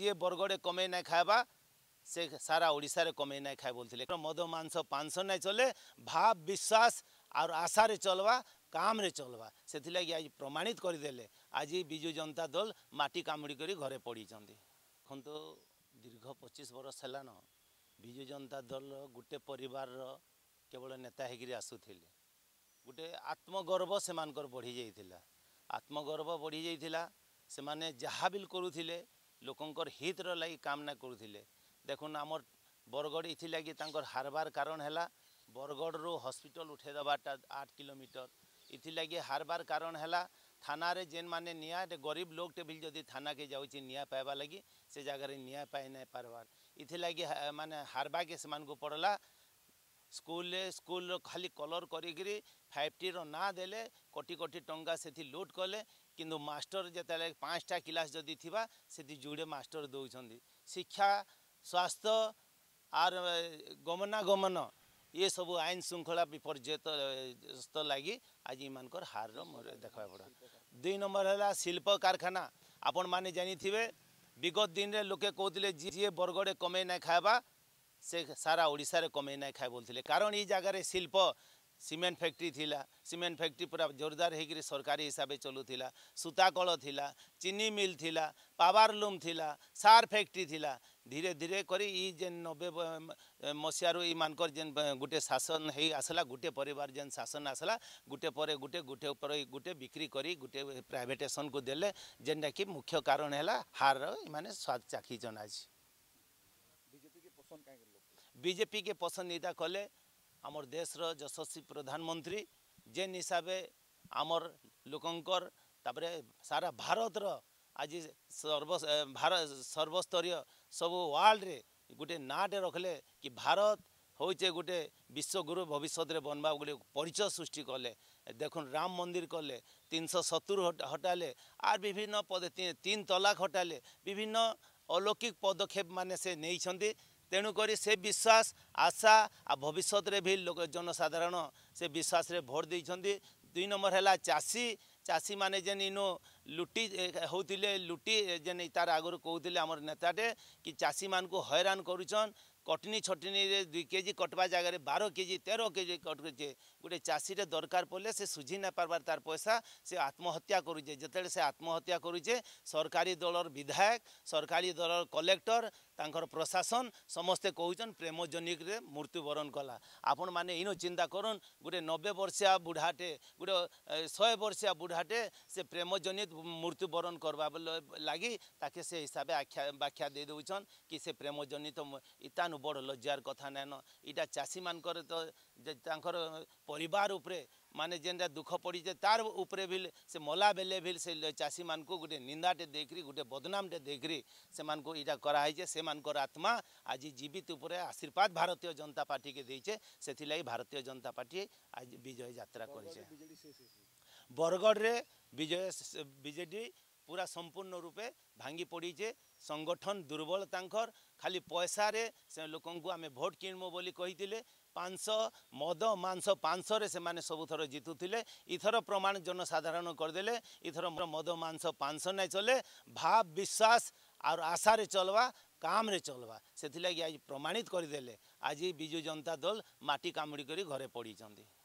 ଯିଏ ବରଗଡ଼େ କମେଇ ନାଇଁ ଖାଇବା ସେ ସାରା ଓଡ଼ିଶାରେ କମେଇ ନାଇଁ ଖାଏ ବୋଲୁଥିଲେ ମଦ ମାଂସ ପାଂଶ ନାଇଁ ଚଲେ ଭାବ ବିଶ୍ୱାସ ଆଉ ଆଶାରେ ଚଲ୍ବା କାମରେ ଚଲ୍ବା ସେଥିଲାଗି ଆଜି ପ୍ରମାଣିତ କରିଦେଲେ ଆଜି ବିଜୁ ଜନତା ଦଳ ମାଟି କାମୁଡ଼ି କରି ଘରେ ପଡ଼ିଛନ୍ତି ଦେଖନ୍ତୁ ଦୀର୍ଘ ପଚିଶ ବର୍ଷ ହେଲାନ ବିଜୁ ଜନତା ଦଳର ଗୋଟେ ପରିବାରର କେବଳ ନେତା ହେଇକିରି ଆସୁଥିଲେ ଗୋଟେ ଆତ୍ମଗର୍ବ ସେମାନଙ୍କର ବଢ଼ିଯାଇଥିଲା ଆତ୍ମଗର୍ବ ବଢ଼ିଯାଇଥିଲା ସେମାନେ ଯାହା ବିଲ୍ କରୁଥିଲେ ଲୋକଙ୍କର ହିତର ଲାଗି କାମନା କରୁଥିଲେ ଦେଖୁନ୍ ଆମର ବରଗଡ଼ ଏଥିଲାଗି ତାଙ୍କର ହାରବାର କାରଣ ହେଲା ବରଗଡ଼ରୁ ହସ୍ପିଟାଲ ଉଠାଇ ଦେବାଟା ଆଠ କିଲୋମିଟର ଏଥିଲାଗି ହାରବାର କାରଣ ହେଲା থানারে যে মানে নিয়া গরিব লোকটে বি যদি থানাকে যাচ্ছি নিয়া পাইবা লাগি সে জায়গায় নিয়া পাই নাই পারবার ইথিলাগি মানে হারবাকে সে পড়লা স্কুলে স্কুল খালি কলর করি ফাইভ টির না দেলে কোটি কোটি টঙ্কা সেটি লুট কলে কিন্তু মাଷ୍ଟର ଯେତେବେଳେ ପାଞ୍ଚଟା କ୍ଲାସ୍ ଯଦି ଥିବା ସେଠି ଯୁଡ଼େ ମାଷ୍ଟର ଦେଉଛନ୍ତି ଶିକ୍ଷା ସ୍ୱାସ୍ଥ୍ୟ ଆର୍ ଗମନାଗମନ ଏସବୁ ଆଇନ ଶୃଙ୍ଖଳା ବିପର୍ଯ୍ୟସ୍ତ ଲାଗି ଆଜି ଏମାନଙ୍କର ହାରର ମୋର ଦେଖବାକୁ ପଡ଼ିବ ଦୁଇ ନମ୍ବର ହେଲା ଶିଳ୍ପ କାରଖାନା ଆପଣମାନେ ଜାଣିଥିବେ ବିଗତ ଦିନରେ ଲୋକେ କହୁଥିଲେ ଯିଏ ବରଗଡ଼େ କମେଇ ନାଇଁ ଖାଇବା ସେ ସାରା ଓଡ଼ିଶାରେ କମେଇ ନାଇଁ ଖାଏ ବୋଲୁଥିଲେ କାରଣ ଏଇ ଜାଗାରେ ଶିଳ୍ପ ସିମେଣ୍ଟ ଫ୍ୟାକ୍ଟ୍ରି ଥିଲା ସିମେଣ୍ଟ ଫ୍ୟାକ୍ଟ୍ରି ପୁରା ଜୋରଦାର ହେଇକରି ସରକାରୀ ହିସାବରେ ଚଲୁଥିଲା ସୂତା କଳ ଥିଲା ଚିନି ମିଲ୍ ଥିଲା ପାୱାର ଲୁମ୍ ଥିଲା ସାର୍ ଫ୍ୟାକ୍ଟ୍ରି ଥିଲା ଧୀରେ ଧୀରେ କରି ଇ ଯେନ୍ ନବେ ମସିହାରୁ ଇମାନଙ୍କର ଯେନ୍ ଗୋଟେ ଶାସନ ହେଇ ଆସିଲା ଗୋଟେ ପରିବାର ଯେନ୍ ଶାସନ ଆସିଲା ଗୋଟେ ପରେ ଗୋଟେ ଗୋଟେ ଉପରେ ଗୋଟେ ବିକ୍ରି କରି ଗୋଟେ ପ୍ରାଇଭେଟେସନକୁ ଦେଲେ ଯେନ୍ଟାକି ମୁଖ୍ୟ କାରଣ ହେଲା ହାରର ଏମାନେ ସ୍ୱାଦ ଚାଖି ଜଣାଛି ବିଜେପି କେ ପସନ୍ଦ କାହିଁକି ବିଜେପି के पसंदीदा कले আমার দেশর যশস্বী প্রধানমন্ত্রী যেন হিসাবে আমার লোকঙ্কর তাপরে সারা ভারতর আজ সর্ব ভারত সর্বস্তরীয় সবু ওয়ার্ল্ডরে গোটে নাঁটে রখলে কি ভারত হচ্ছে গোটে বিশ্বগুরু ভবিষ্যতরে বনবা গোটে পরিচয় সৃষ্টি কলে দেখুন রাম মন্দির কলে তিনশো সত্তর হটালে আর বিভিন্ন পদে তিন তলাক হটালে বিভিন্ন অলৌকিক পদক্ষেপ মানে সে নেইছন্তি তেণুকরি সে বিশ্বাস আশা আর ভবিষ্যতরে ভি লোক জনসাধারণ সে বিশ্বাসে ভোট দিয়েছেন দুই নম্বর হল চাষী চাষী মানে যেন ইনো লুটি হোলে লুটি যেন তার আগর কৌলে আমার নেতাটে কি চাষী মানুষ হইরাণ করুছন কটনি ছটনিরে দুই কেজি কটবা জায়গায় বার কেজি তের কেজি কটুছে গোটে চাষীরে দরকার পড়লে সে সুঝি না পারবার তার পয়সা সে আত্মহত্যা করুছে যেতবে সে আত্মহত্যা করুছে সরকারি দলর বিধায়ক সরকারি দলর কলেক্টর তাঁর প্রশাসন সমস্তে কৌছন প্রেমজনিকরে মৃত্যুবরণ কলা আপন মানে ইনো চিন্তা করুন গোটে নবে বর্ষিয়া বুঢ়াটে গোটে শহে বর্ষিয়া বুঢ়াটে সে প্রেমজনিত মৃত্যুবরণ করবা লাগি তাকে সে হিসাবে আখ্যা ব্যাখ্যা দিয়ে দেছন কি সে প্রেমজনিত ইতান ବର୍ତ୍ତମାନ ବଡ଼ ଲଜ୍ଜାର କଥା ନାଇଁନ ଇଟା ଚାଷୀମାନଙ୍କର ତ ତାଙ୍କର ପରିବାର ଉପରେ ମାନେ ଯେନ୍ଟା ଦୁଃଖ ପଡ଼ିଛେ ତାର ଉପରେ ବି ସେ ମଲା ବେଲେ ବି ସେ ଚାଷୀମାନଙ୍କୁ ଗୋଟେ ନିନ୍ଦାଟେ ଦେଇକରି ଗୋଟେ ବଦନାମଟେ ଦେଇକରି ସେମାନଙ୍କୁ ଇଟା କରାହେଇଛେ ସେମାନଙ୍କର ଆତ୍ମା ଆଜି ଜୀବିତ ଉପରେ ଆଶୀର୍ବାଦ ଭାରତୀୟ ଜନତା ପାର୍ଟିକେ ଦେଇଛେ ସେଥିଲାଗି ଭାରତୀୟ ଜନତା ପାର୍ଟି ଆଜି ବିଜୟ ଯାତ୍ରା କରିଛେ ବରଗଡ଼ରେ ବିଜୟ ବିଜେଡ଼ି পুরা সম্পূর্ণ রূপে ভাঙ্গি পড়িছে সংগঠন দুর্বল তাঁকর খালি পয়সারে সে লোক আমি ভোট কিণমু বলে কে পাঁচশ মদ মাংস পাঁচশে সে সবুথর জিতুলে ইথর প্রমাণ জনসাধারণ করেদেলে ইথর মদ মাংস পাঁচশ নাই চলে ভাব বিশ্বাস আর আশারে চলবা কামরে চলবা সেগে আজ প্রমাণিত করেদেলে আজ বিজু জনতা দল মাটি কামুড়ি করে ঘরে পড়িছেন